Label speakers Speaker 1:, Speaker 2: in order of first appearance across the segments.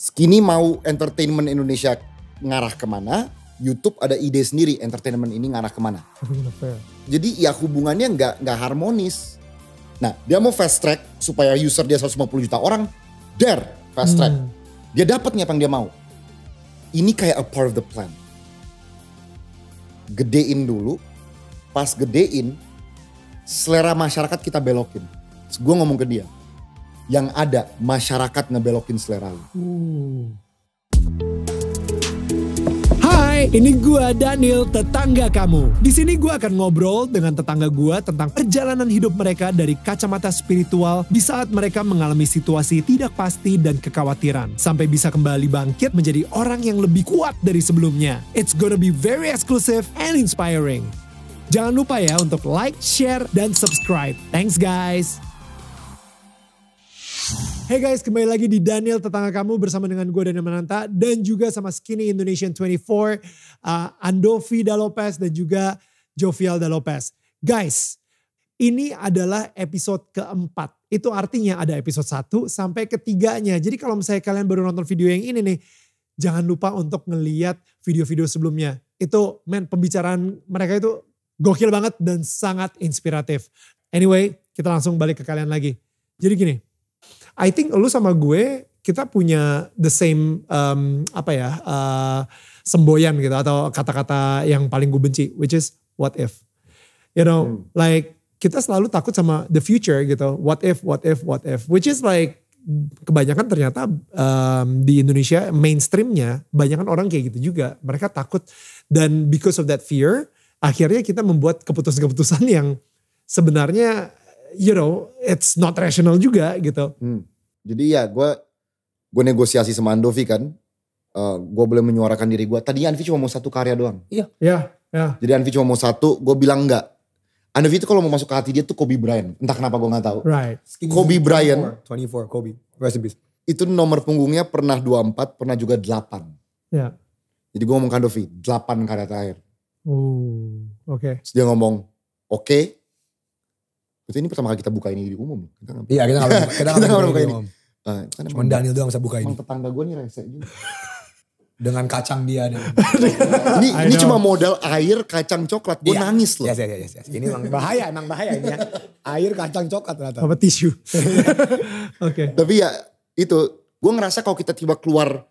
Speaker 1: Skinny mau entertainment Indonesia ngarah kemana, YouTube ada ide sendiri entertainment ini ngarah kemana. Jadi ya hubungannya nggak nggak harmonis. Nah dia mau fast track supaya user dia 150 juta orang, dare fast track. Hmm. Dia dapat apa yang dia mau. Ini kayak a part of the plan. Gedein dulu, pas gedein selera masyarakat kita belokin. gue ngomong ke dia, yang ada masyarakat ngebelokin selera lu. Hmm.
Speaker 2: Hai, ini gua Daniel, tetangga kamu. Di sini gua akan ngobrol dengan tetangga gua tentang perjalanan hidup mereka dari kacamata spiritual di saat mereka mengalami situasi tidak pasti dan kekhawatiran sampai bisa kembali bangkit menjadi orang yang lebih kuat dari sebelumnya. It's gonna be very exclusive and inspiring. Jangan lupa ya untuk like, share, dan subscribe. Thanks guys. Hey guys, kembali lagi di Daniel Tetangga Kamu bersama dengan gue Daniel Mananta dan juga sama Skinny Indonesian 24, uh, Andovi Da Lopez dan juga Jovial Da Lopez. Guys, ini adalah episode keempat. Itu artinya ada episode satu sampai ketiganya. Jadi kalau misalnya kalian baru nonton video yang ini nih, jangan lupa untuk ngeliat video-video sebelumnya. Itu men pembicaraan mereka itu gokil banget dan sangat inspiratif. Anyway, kita langsung balik ke kalian lagi. Jadi gini, I think lu sama gue kita punya the same um, apa ya uh, semboyan gitu atau kata-kata yang paling gue benci which is what if you know hmm. like kita selalu takut sama the future gitu what if what if what if which is like kebanyakan ternyata um, di Indonesia mainstreamnya kebanyakan orang kayak gitu juga mereka takut dan because of that fear akhirnya kita membuat keputusan-keputusan yang sebenarnya you know it's not rational juga gitu. Hmm. Jadi ya gue gue negosiasi
Speaker 1: sama Andovi kan, uh, eh, gue boleh menyuarakan diri gue. Tadinya Anvi cuma mau satu karya doang.
Speaker 2: Iya. Iya. yeah.
Speaker 1: Jadi Anvi cuma mau satu, gue bilang enggak. Andovi itu kalau mau masuk ke hati dia tuh Kobe Bryant. Entah kenapa gue gak tahu. Right. Kobe Bryant. 24, 24 Kobe. Rest in Itu nomor punggungnya pernah 24, pernah juga 8. Yeah. Jadi gue ngomong ke Andovi, 8 karya terakhir.
Speaker 2: Oh, oke. Okay.
Speaker 1: dia ngomong, oke, okay, itu ini pertama kali kita buka ini di umum. iya kita gak pernah, kita, kita buka, buka ini. Umum. Uh, kan Cuman Daniel doang
Speaker 3: bisa buka ini. tetangga gue nih rese juga. Dengan kacang dia. ini ini cuma modal
Speaker 1: air, kacang coklat. Gue yeah. nangis loh. Yes, yes, yes, yes. Ini emang bahaya,
Speaker 3: emang bahaya ini ya. Air, kacang coklat ternyata. Apa tisu. Oke.
Speaker 1: Okay. Tapi ya itu, gue ngerasa kalau kita tiba keluar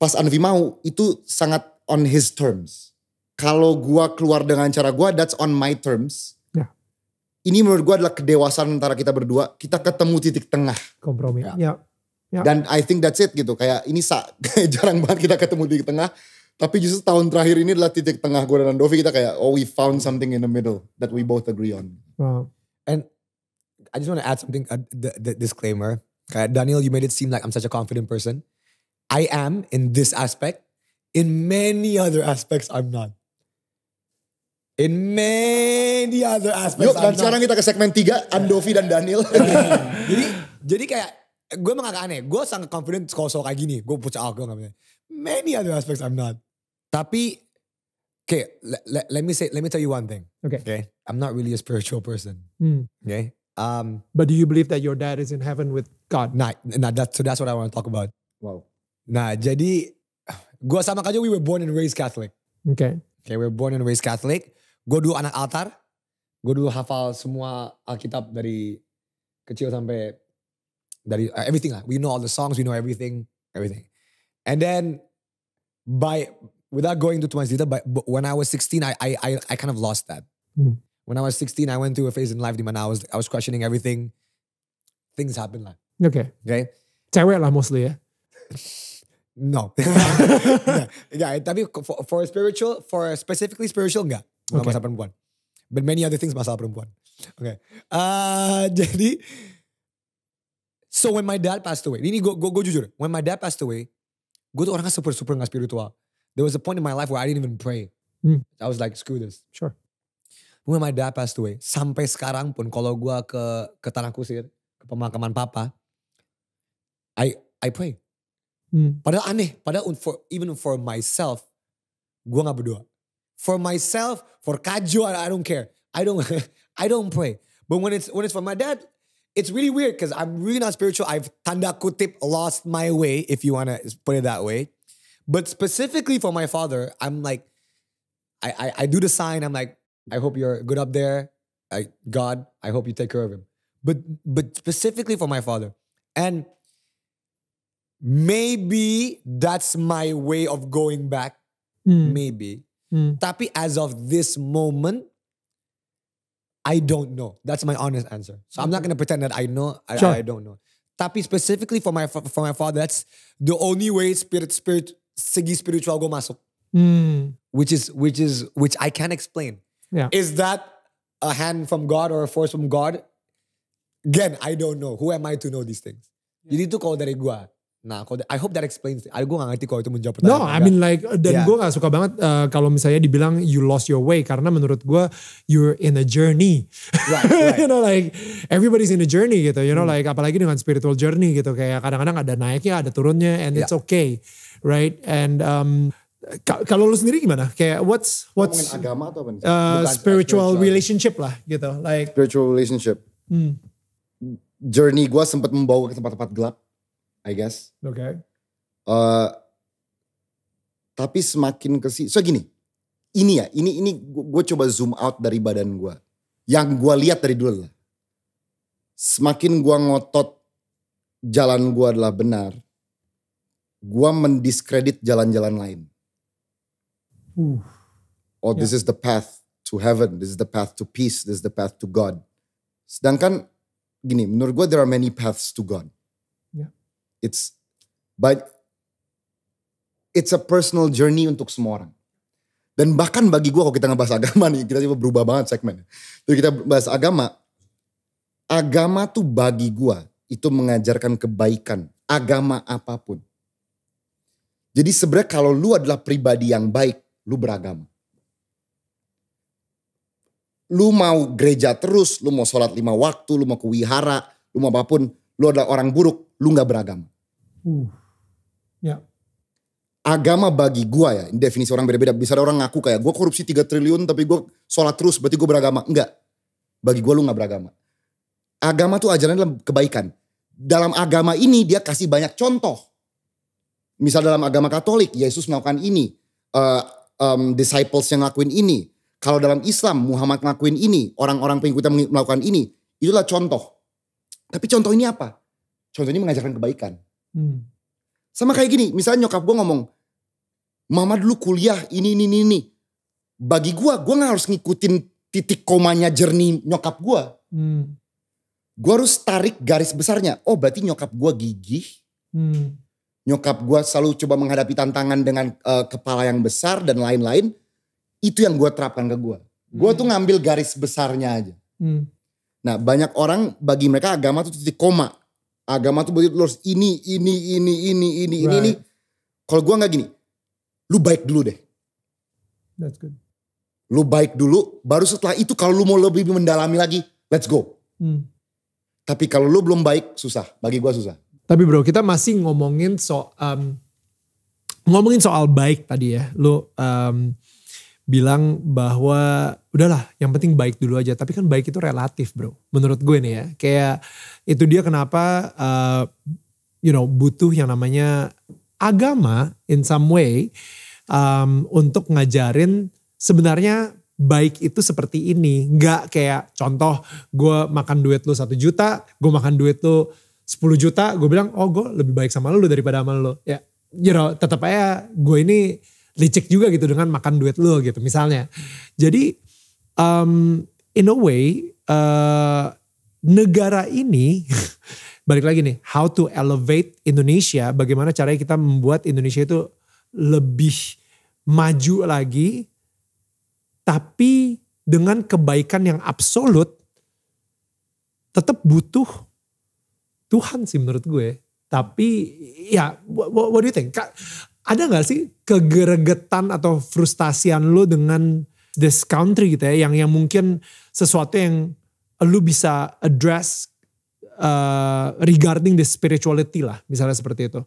Speaker 1: pas Anvi mau, itu sangat on his terms. Kalau gue keluar dengan cara gue, that's on my terms ini menurut gue adalah kedewasaan antara kita berdua. Kita ketemu titik tengah.
Speaker 2: Kompromi. Ya. ya. ya. Dan
Speaker 1: I think that's it gitu. Kayak ini sa jarang banget kita ketemu titik tengah. Tapi justru tahun terakhir ini adalah titik tengah gue dan Dovi kita kayak oh we found something in the middle that we both agree on.
Speaker 2: Wow.
Speaker 3: And I just want to add something uh, the, the disclaimer. Kayak Daniel, you made it seem like I'm such a confident person. I am in this aspect. In many other aspects, I'm not in many other aspects. Yuk, dan sekarang kita ke segmen 3, Andovi dan Daniel. jadi jadi kayak gue emang agak aneh. Gue sangat confident kalau soal kayak gini. Gue pucat aku gue gak punya. Many other aspects I'm not. Tapi okay, le, le, let me say, let me tell you one thing. Okay. Okay. I'm not really a spiritual person. Hmm. Okay. Um, but do you believe that your dad is in heaven with God? Nah, nah that's, so that's what I want to talk about. Wow. Nah, jadi gue sama Kajo, we were born and raised Catholic. Okay. Okay, we were born and raised Catholic. Gue dulu anak altar. Gue dulu hafal semua Alkitab dari kecil sampai dari uh, everything lah. We know all the songs, we know everything, everything. And then by without going to too much detail, but, but when I was 16, I I I, I kind of lost that. Hmm. When I was 16, I went through a phase in life when I was I was questioning everything. Things happen lah. Okay. Okay.
Speaker 2: Cewek lah mostly ya.
Speaker 3: no. yeah, yeah, tapi for, for spiritual, for specifically spiritual enggak. bukan okay. masalah perempuan. But many other things masalah perempuan. Oke. Okay. Uh, jadi so when my dad passed away, ini gue gue jujur, when my dad passed away, gue tuh orangnya super super nggak spiritual. There was a point in my life where I didn't even pray. Hmm. I was like screw this. Sure. When my dad passed away, sampai sekarang pun kalau gue ke ke tanah kusir, ke pemakaman papa, I I pray. Hmm. Padahal aneh, padahal for, even for myself, gue nggak berdoa. For myself, for Kajo, I don't care. I don't I don't pray. But when it's when it's for my dad, it's really weird because I'm really not spiritual. I've tanda kutip lost my way, if you wanna put it that way. But specifically for my father, I'm like, I I, I do the sign. I'm like, I hope you're good up there. I, God, I hope you take care of him. But but specifically for my father, and maybe that's my way of going back. Mm. Maybe Hmm. Tapi as of this moment, I don't know. That's my honest answer. So I'm not gonna pretend that I know. I, sure. I don't know. Tapi specifically for my for my father, that's the only way spirit spirit segi spiritual go masuk.
Speaker 2: Hmm.
Speaker 3: Which is which is which I can't explain. Yeah. Is that a hand from God or a force from God? Again, I don't know. Who am I to know these things? Yeah. need to call dari gua, Nah, kalau I hope that explains. I Gue gak ngerti kalau itu menjawab pertanyaan. No, I mean like dan yeah. gue
Speaker 2: gak suka banget uh, kalau misalnya dibilang you lost your way karena menurut gue you're in a journey. Right, right. you know like everybody's in a journey gitu. You know hmm. like apalagi dengan spiritual journey gitu kayak kadang-kadang ada naiknya, ada turunnya and yeah. it's okay, right? And um, kalau lu sendiri gimana? Kayak what's what's Ngomongin
Speaker 1: agama atau apa? Uh, spiritual, spiritual relationship lah gitu. Like spiritual relationship. Hmm. Journey gue sempat membawa ke tempat-tempat gelap I guess. Oke. Okay. Uh, eh, tapi semakin ke so gini, ini ya, ini ini gue coba zoom out dari badan gue. Yang gue lihat dari dulu lah. Semakin gue ngotot jalan gue adalah benar, gue mendiskredit jalan-jalan lain. Uh, oh, yeah. this ya. is the path to heaven, this is the path to peace, this is the path to God. Sedangkan gini, menurut gue there are many paths to God. It's but it's a personal journey untuk semua orang. Dan bahkan bagi gue kalau kita ngebahas agama nih, kita coba berubah banget segmen. Jadi kita bahas agama, agama tuh bagi gue itu mengajarkan kebaikan, agama apapun. Jadi sebenarnya kalau lu adalah pribadi yang baik, lu beragama. Lu mau gereja terus, lu mau sholat lima waktu, lu mau ke wihara, lu mau apapun, lu adalah orang buruk, lu nggak beragama.
Speaker 2: Uh, ya.
Speaker 1: Agama bagi gua ya, ini definisi orang beda-beda. Bisa ada orang ngaku kayak, gua korupsi 3 triliun tapi gua sholat terus berarti gua beragama. Enggak, bagi gua lu nggak beragama. Agama tuh ajaran dalam kebaikan. Dalam agama ini dia kasih banyak contoh. Misal dalam agama Katolik, Yesus melakukan ini. Uh, um, disciples yang ngelakuin ini. Kalau dalam Islam, Muhammad ngelakuin ini. Orang-orang pengikutnya melakukan ini. Itulah contoh tapi contoh ini apa? Contoh ini mengajarkan kebaikan. Hmm. Sama kayak gini, misalnya nyokap gue ngomong, Mama dulu kuliah ini, ini, ini, ini. Bagi gue, gue gak harus ngikutin titik komanya jernih nyokap gue. Hmm. Gue harus tarik garis besarnya. Oh berarti nyokap gue gigih. Hmm. Nyokap gue selalu coba menghadapi tantangan dengan uh, kepala yang besar dan lain-lain. Itu yang gue terapkan ke gue. Gue hmm. tuh ngambil garis besarnya aja. Hmm. Nah banyak orang bagi mereka agama itu titik koma. Agama tuh begitu lurus ini, ini, ini, ini, ini, right. ini, ini. Kalau gue gak gini, lu baik dulu deh. That's good. Lu baik dulu, baru setelah itu kalau lu mau lebih mendalami lagi, let's go. Hmm. Tapi kalau lu belum baik, susah. Bagi gue susah.
Speaker 2: Tapi bro, kita masih ngomongin soal um, ngomongin soal baik tadi ya. Lu um, bilang bahwa udahlah yang penting baik dulu aja tapi kan baik itu relatif bro menurut gue nih ya kayak itu dia kenapa uh, you know butuh yang namanya agama in some way um, untuk ngajarin sebenarnya baik itu seperti ini nggak kayak contoh gue makan duit lu satu juta gue makan duit lu 10 juta gue bilang oh gue lebih baik sama lu daripada sama lu ya you know tetap aja gue ini licik juga gitu dengan makan duit lo gitu misalnya. Jadi um, in a way uh, negara ini balik lagi nih how to elevate Indonesia bagaimana caranya kita membuat Indonesia itu lebih maju lagi tapi dengan kebaikan yang absolut tetap butuh Tuhan sih menurut gue tapi ya what, what do you think ada nggak sih kegeregetan atau frustasian lo dengan this country gitu ya yang yang mungkin sesuatu yang lo bisa address uh, regarding the spirituality lah misalnya seperti itu.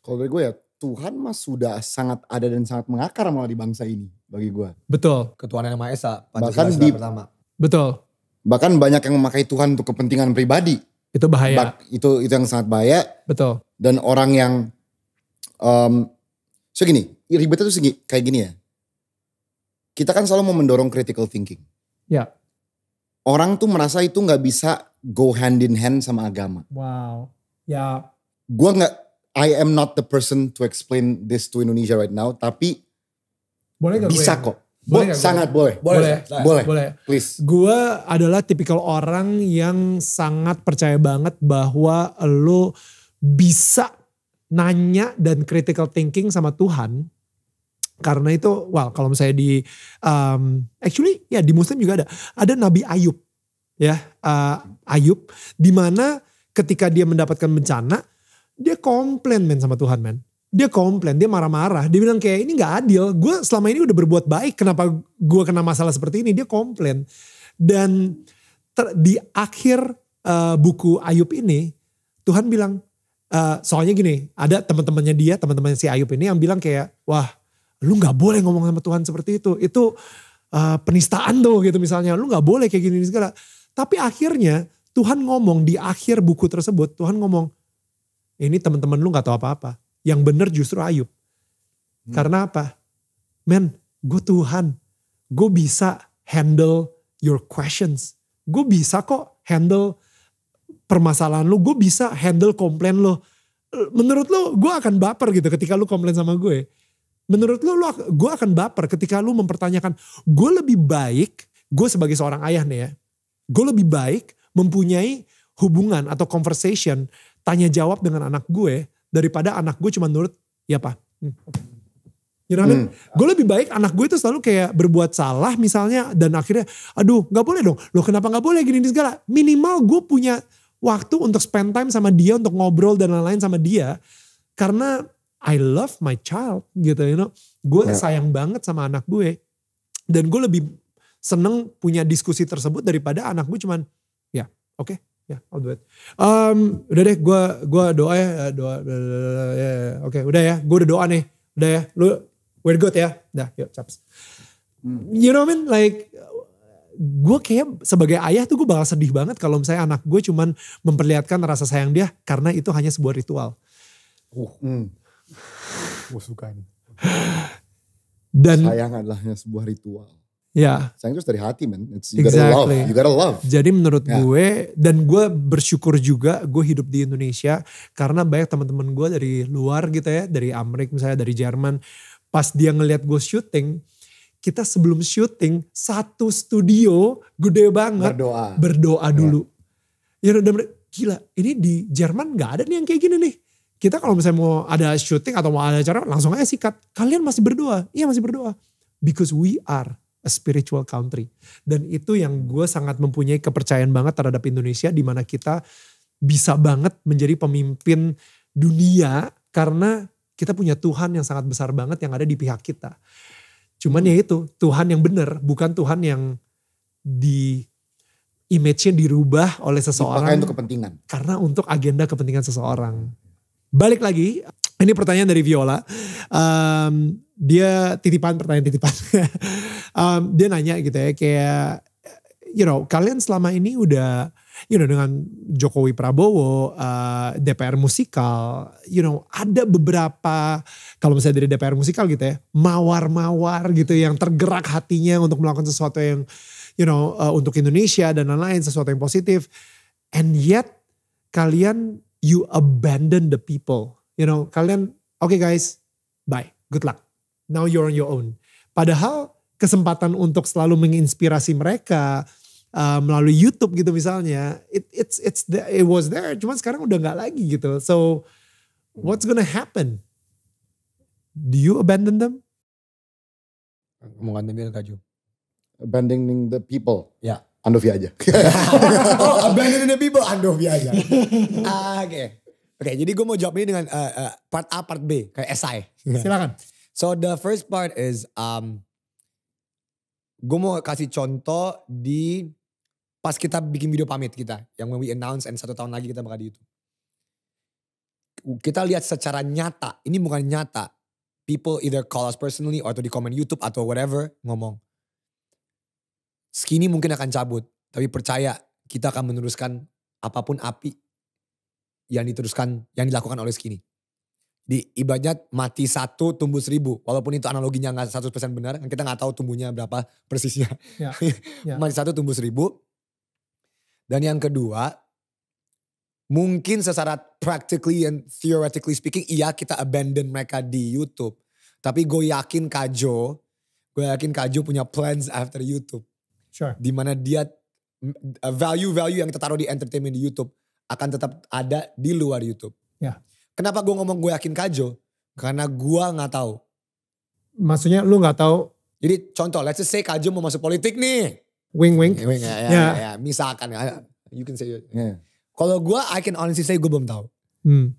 Speaker 1: Kalau dari gue ya Tuhan mah sudah sangat ada dan sangat mengakar malah di bangsa ini bagi gue.
Speaker 3: Betul. Ketuhanan Yang Maha Esa. bahkan di pertama.
Speaker 1: Betul. Bahkan banyak yang memakai Tuhan untuk kepentingan pribadi. Itu bahaya. Bak, itu itu yang sangat bahaya. Betul. Dan orang yang um, So gini, ribetnya tuh segi, kayak gini ya. Kita kan selalu mau mendorong critical thinking. Ya. Orang tuh merasa itu nggak bisa go hand in hand sama agama.
Speaker 2: Wow. Ya.
Speaker 1: Gua nggak, I am not the person to explain this to Indonesia right now, tapi
Speaker 2: boleh gak bisa gue? kok. Boleh Bo sangat gue? boleh. Boleh. Boleh. boleh. boleh. Please. Gue adalah tipikal orang yang sangat percaya banget bahwa lo bisa nanya dan critical thinking sama Tuhan karena itu well kalau misalnya di um, actually ya di muslim juga ada ada nabi ayub ya uh, ayub di mana ketika dia mendapatkan bencana dia komplain men sama Tuhan men dia komplain dia marah-marah dia bilang kayak ini nggak adil gue selama ini udah berbuat baik kenapa gue kena masalah seperti ini dia komplain dan di akhir uh, buku ayub ini Tuhan bilang Eh, soalnya gini, ada teman-temannya dia, teman-temannya si Ayub ini yang bilang kayak, wah lu nggak boleh ngomong sama Tuhan seperti itu, itu uh, penistaan tuh gitu misalnya, lu nggak boleh kayak gini segala. Tapi akhirnya Tuhan ngomong di akhir buku tersebut, Tuhan ngomong, ini teman-teman lu nggak tahu apa-apa. Yang bener justru Ayub. Hmm. Karena apa? Men, gue Tuhan, gue bisa handle your questions. Gue bisa kok handle permasalahan lo, gue bisa handle komplain lo. Menurut lo, gue akan baper gitu ketika lo komplain sama gue. Menurut lo, lo gue akan baper ketika lo mempertanyakan, gue lebih baik, gue sebagai seorang ayah nih ya, gue lebih baik mempunyai hubungan atau conversation, tanya jawab dengan anak gue, daripada anak gue cuma nurut, ya pak. Hmm. You iya know hmm. Gue lebih baik anak gue itu selalu kayak berbuat salah misalnya dan akhirnya aduh gak boleh dong. lo kenapa gak boleh gini, gini segala. Minimal gue punya waktu untuk spend time sama dia, untuk ngobrol dan lain-lain sama dia. Karena I love my child gitu, you know. Gue yeah. sayang banget sama anak gue. Dan gue lebih seneng punya diskusi tersebut daripada anak gue cuman, ya yeah, oke, okay, ya yeah, I'll do it. Um, udah deh, gue gua doa ya, eh, doa, yeah, ya. oke okay, udah ya, gue udah doa nih. Udah ya, lu we're good ya. Dah, yuk caps. Hmm. You know what I mean? Like gue kayak sebagai ayah tuh gue bakal sedih banget kalau misalnya anak gue cuman memperlihatkan rasa sayang dia karena itu hanya sebuah ritual. Uh, mm. gue suka ini. Dan sayang
Speaker 1: adalah hanya sebuah ritual. Ya. Sayang itu dari hati man. It's, you exactly. love. You gotta love. Jadi menurut yeah. gue
Speaker 2: dan gue bersyukur juga gue hidup di Indonesia karena banyak teman-teman gue dari luar gitu ya, dari Amerika misalnya, dari Jerman. Pas dia ngelihat gue syuting, kita sebelum syuting satu studio gede banget berdoa berdoa iya. dulu ya udah gila ini di Jerman nggak ada nih yang kayak gini nih kita kalau misalnya mau ada syuting atau mau ada acara langsung aja sikat kalian masih berdoa iya masih berdoa because we are a spiritual country dan itu yang gue sangat mempunyai kepercayaan banget terhadap Indonesia di mana kita bisa banget menjadi pemimpin dunia karena kita punya Tuhan yang sangat besar banget yang ada di pihak kita Cuman ya itu Tuhan yang benar, bukan Tuhan yang di image-nya dirubah oleh seseorang. Dipakai untuk kepentingan. Karena untuk agenda kepentingan seseorang. Balik lagi, ini pertanyaan dari Viola. Um, dia titipan pertanyaan titipan. um, dia nanya gitu ya kayak, you know, kalian selama ini udah you know dengan Jokowi Prabowo, uh, eh, DPR musikal, you know ada beberapa kalau misalnya dari DPR musikal gitu ya, mawar-mawar gitu yang tergerak hatinya untuk melakukan sesuatu yang you know uh, untuk Indonesia dan lain-lain sesuatu yang positif. And yet kalian you abandon the people, you know kalian oke okay guys, bye, good luck. Now you're on your own. Padahal kesempatan untuk selalu menginspirasi mereka, uh, melalui YouTube gitu misalnya it it's it's the, it was there cuman sekarang udah nggak lagi gitu so what's gonna happen do you abandon them
Speaker 3: Mau abandoning
Speaker 1: kaju abandoning the people ya yeah. Andovi aja
Speaker 2: oh
Speaker 3: abandoning the people Andovi aja ah, oke oke okay. okay, jadi gue mau jawab ini dengan uh, uh, part A part B kayak essay iya. silakan so the first part is um gue mau kasih contoh di pas kita bikin video pamit kita yang when we announce and satu tahun lagi kita bakal di YouTube. Kita lihat secara nyata, ini bukan nyata. People either call us personally atau di komen YouTube atau whatever ngomong. Skinny mungkin akan cabut, tapi percaya kita akan meneruskan apapun api yang diteruskan yang dilakukan oleh Skinny. Di ibadat mati satu tumbuh seribu. Walaupun itu analoginya nggak 100% benar. Kita nggak tahu tumbuhnya berapa persisnya. yeah. Yeah. mati satu tumbuh seribu. Dan yang kedua, mungkin secara practically and theoretically speaking, iya kita abandon mereka di YouTube. Tapi gue yakin Kajo, gue yakin Kajo punya plans after YouTube. Sure. Dimana dia value-value yang kita taruh di entertainment di YouTube akan tetap ada di luar YouTube. Ya. Kenapa gue ngomong gue yakin Kajo? Karena gue nggak tahu. Maksudnya lu nggak tahu? Jadi contoh, let's just say Kajo mau masuk politik nih. Wing wing. wing ya, ya, ya, ya, misalkan ya. You can say ya. Kalau gue, I can honestly say gue belum tahu. Hmm.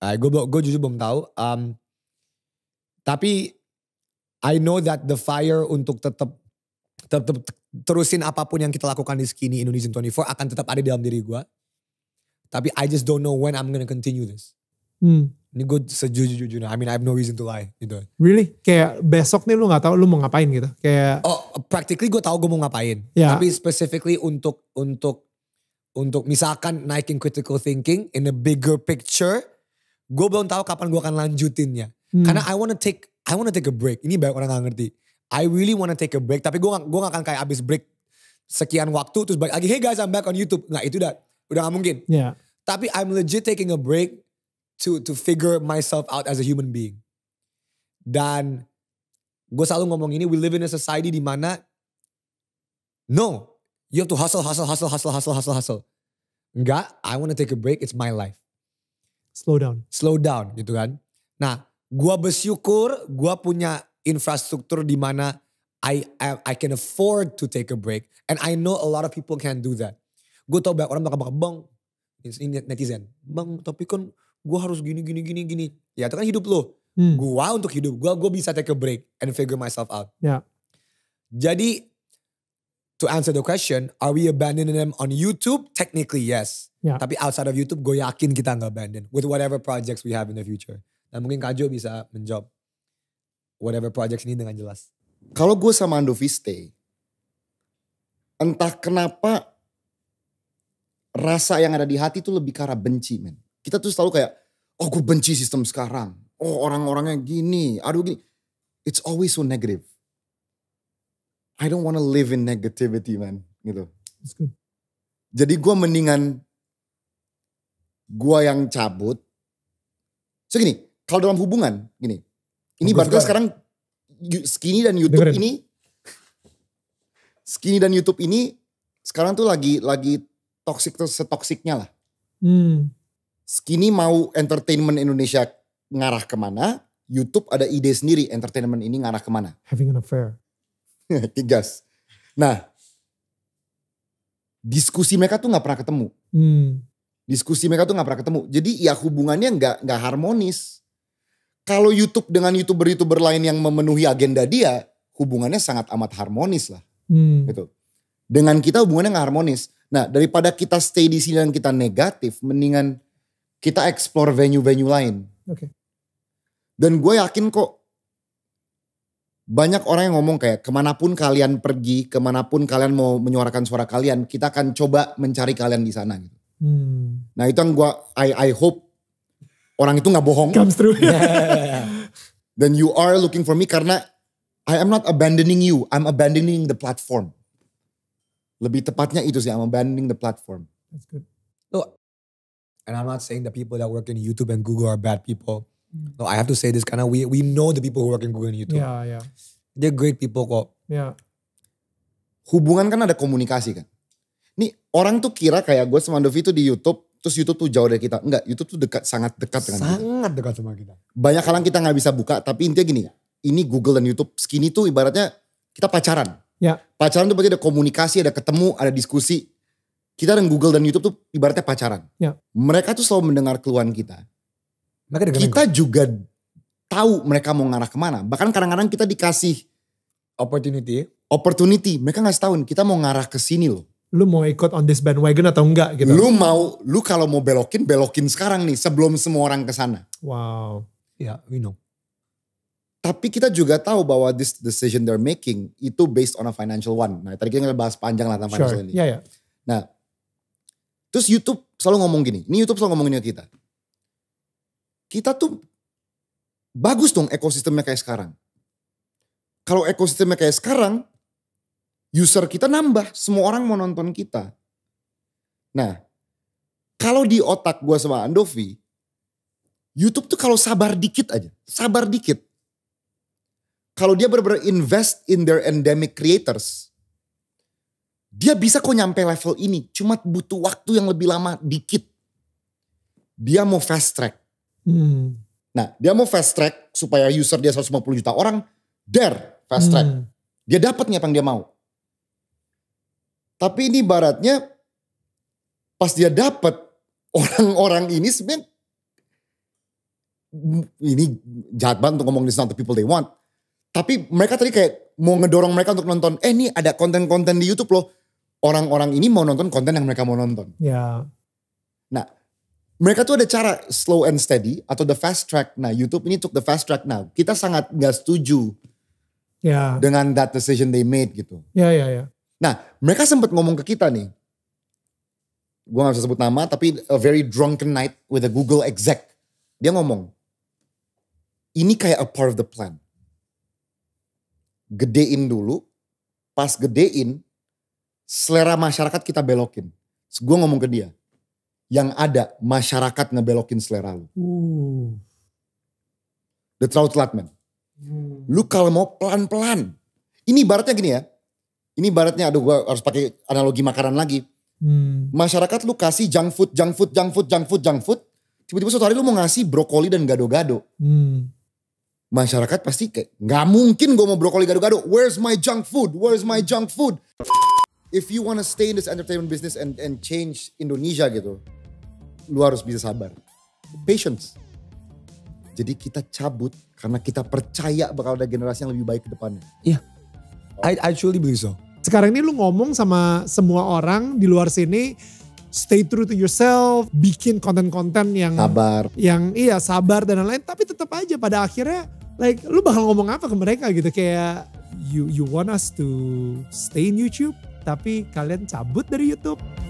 Speaker 3: Uh, nah, gue gue jujur belum tahu. Um, tapi I know that the fire untuk tetap tetap terusin apapun yang kita lakukan di Skinny Indonesian 24 akan tetap ada dalam diri gue. Tapi I just don't know when I'm gonna continue this. Hmm. Ini gue sejujurnya, I mean I have no reason to lie gitu. Really? Kayak
Speaker 2: besok nih lu gak tahu lu mau ngapain gitu? Kayak
Speaker 3: Oh, practically gue tau gue mau ngapain. Yeah. Tapi specifically untuk untuk untuk misalkan naikin critical thinking in a bigger picture, gue belum tahu kapan gue akan lanjutinnya. Hmm. Karena I wanna take I wanna take a break. Ini banyak orang gak ngerti. I really wanna take a break. Tapi gue gak, gue gak akan kayak abis break sekian waktu terus balik lagi. Hey guys, I'm back on YouTube. Nah itu udah udah gak mungkin. Yeah. Tapi I'm legit taking a break to to figure myself out as a human being. Dan gue selalu ngomong ini, we live in a society di mana no, you have to hustle, hustle, hustle, hustle, hustle, hustle, hustle. Enggak, I want to take a break, it's my life. Slow down. Slow down gitu kan. Nah, gue bersyukur gue punya infrastruktur di mana I, I I can afford to take a break and I know a lot of people can do that. Gue tau banyak orang bakal bakal bang ini netizen, bang tapi kan gue harus gini gini gini gini. Ya itu kan hidup lo. Hmm. Gua untuk hidup gua, gue bisa take a break and figure myself out. Ya. Jadi to answer the question, are we abandoning them on YouTube? Technically yes. Ya. Tapi outside of YouTube, gue yakin kita nggak abandon with whatever projects we have in the future. Nah mungkin Kajo bisa menjawab whatever projects ini dengan jelas.
Speaker 1: Kalau gue sama Ando stay.
Speaker 3: entah kenapa
Speaker 1: rasa yang ada di hati itu lebih karena benci men. Kita tuh selalu kayak, oh gue benci sistem sekarang. Oh orang-orangnya gini, aduh gini. It's always so negative. I don't wanna live in negativity man. Gitu. Jadi gue mendingan gue yang cabut. So gini, kalau dalam hubungan gini. Ini berarti sekarang Skinny dan YouTube Dengerin. ini Skinny dan YouTube ini sekarang tuh lagi lagi toksik tuh setoksiknya lah. Hmm. Skinny mau entertainment Indonesia ngarah kemana, YouTube ada ide sendiri entertainment ini ngarah kemana.
Speaker 2: Having an affair.
Speaker 1: tegas. Nah, diskusi mereka tuh gak pernah ketemu. Hmm. Diskusi mereka tuh gak pernah ketemu. Jadi ya hubungannya gak, nggak harmonis. Kalau YouTube dengan youtuber-youtuber lain yang memenuhi agenda dia, hubungannya sangat amat harmonis lah. Hmm. Gitu. Dengan kita hubungannya gak harmonis. Nah daripada kita stay di sini dan kita negatif, mendingan kita explore venue-venue lain. Oke. Okay. Dan gue yakin kok banyak orang yang ngomong kayak kemanapun kalian pergi, kemanapun kalian mau menyuarakan suara kalian, kita akan coba mencari kalian di sana gitu. Hmm. Nah itu yang gue, I, I hope orang itu nggak bohong. Comes true. Then you are looking for me karena I am not abandoning you, I'm abandoning the platform. Lebih tepatnya itu sih, I'm abandoning the platform.
Speaker 2: That's good.
Speaker 3: Lo And I'm not saying the people that work in YouTube and Google are bad people. Mm. No, I have to say this kind of we we know the people who work in Google and YouTube. Yeah, yeah. They're great people kok. Yeah.
Speaker 1: Hubungan kan ada komunikasi kan. Nih orang tuh kira kayak gue sama Dovi itu di YouTube terus YouTube tuh jauh dari kita. Enggak, YouTube tuh dekat sangat dekat dengan sangat kita. Sangat dekat sama kita. Banyak kalang kita nggak bisa buka, tapi intinya gini, ya. ini Google dan YouTube skinny tuh ibaratnya kita pacaran. Ya. Pacaran tuh berarti ada komunikasi, ada ketemu, ada diskusi kita dan Google dan YouTube tuh ibaratnya pacaran. Ya. Mereka tuh selalu mendengar keluhan kita. Mereka kita juga tahu mereka mau ngarah kemana. Bahkan kadang-kadang kita dikasih opportunity. Opportunity. Mereka nggak tahu kita mau ngarah ke sini loh.
Speaker 2: Lu mau ikut on this bandwagon atau enggak gitu? Lu mau,
Speaker 1: lu kalau mau belokin, belokin sekarang nih sebelum semua orang ke sana.
Speaker 2: Wow. Ya, yeah, we know.
Speaker 1: Tapi kita juga tahu bahwa this decision they're making itu based on a financial one. Nah, tadi kita bahas panjang lah tentang sure. financial ini. Yeah, yeah. Nah, Terus YouTube selalu ngomong gini, ini YouTube selalu ngomongin kita. Kita tuh bagus dong ekosistemnya kayak sekarang. Kalau ekosistemnya kayak sekarang, user kita nambah, semua orang mau nonton kita. Nah, kalau di otak gue sama Andovi, YouTube tuh kalau sabar dikit aja, sabar dikit. Kalau dia benar-benar invest in their endemic creators, dia bisa kok nyampe level ini, cuma butuh waktu yang lebih lama dikit. Dia mau fast track. Hmm. Nah, dia mau fast track supaya user dia 150 juta orang, dare fast track. Hmm. Dia dapat apa yang dia mau. Tapi ini baratnya pas dia dapat orang-orang ini sebenarnya ini jahat banget untuk ngomong this not the people they want. Tapi mereka tadi kayak mau ngedorong mereka untuk nonton, eh ini ada konten-konten di Youtube loh orang-orang ini mau nonton konten yang mereka mau nonton. Ya. Nah, mereka tuh ada cara slow and steady atau the fast track. Nah, YouTube ini took the fast track Nah, Kita sangat nggak setuju ya. dengan that decision they made gitu. Ya, ya, ya. Nah, mereka sempat ngomong ke kita nih. Gue gak bisa sebut nama, tapi a very drunken night with a Google exec. Dia ngomong, ini kayak a part of the plan. Gedein dulu, pas gedein selera masyarakat kita belokin. Gue ngomong ke dia, yang ada masyarakat ngebelokin selera lu.
Speaker 2: The uh.
Speaker 1: The trout flat man. Hmm. Lu kalau mau pelan-pelan. Ini baratnya gini ya. Ini baratnya aduh gue harus pakai analogi makanan lagi. Hmm. Masyarakat lu kasih junk food, junk food, junk food, junk food, junk food. Tiba-tiba suatu hari lu mau ngasih brokoli dan gado-gado. Hmm. Masyarakat pasti kayak, gak mungkin gue mau brokoli gado-gado. Where's my junk food? Where's my junk food? if you wanna stay in this entertainment business and and change Indonesia gitu, lu harus bisa sabar. Patience. Jadi kita cabut karena kita percaya bakal ada generasi yang lebih baik ke depannya. Iya. Yeah. I, I truly
Speaker 2: believe so. Sekarang ini lu ngomong sama semua orang di luar sini, stay true to yourself, bikin konten-konten yang sabar, yang iya sabar dan lain-lain. Tapi tetap aja pada akhirnya, like lu bakal ngomong apa ke mereka gitu kayak you you want us to stay in YouTube? tapi kalian cabut dari YouTube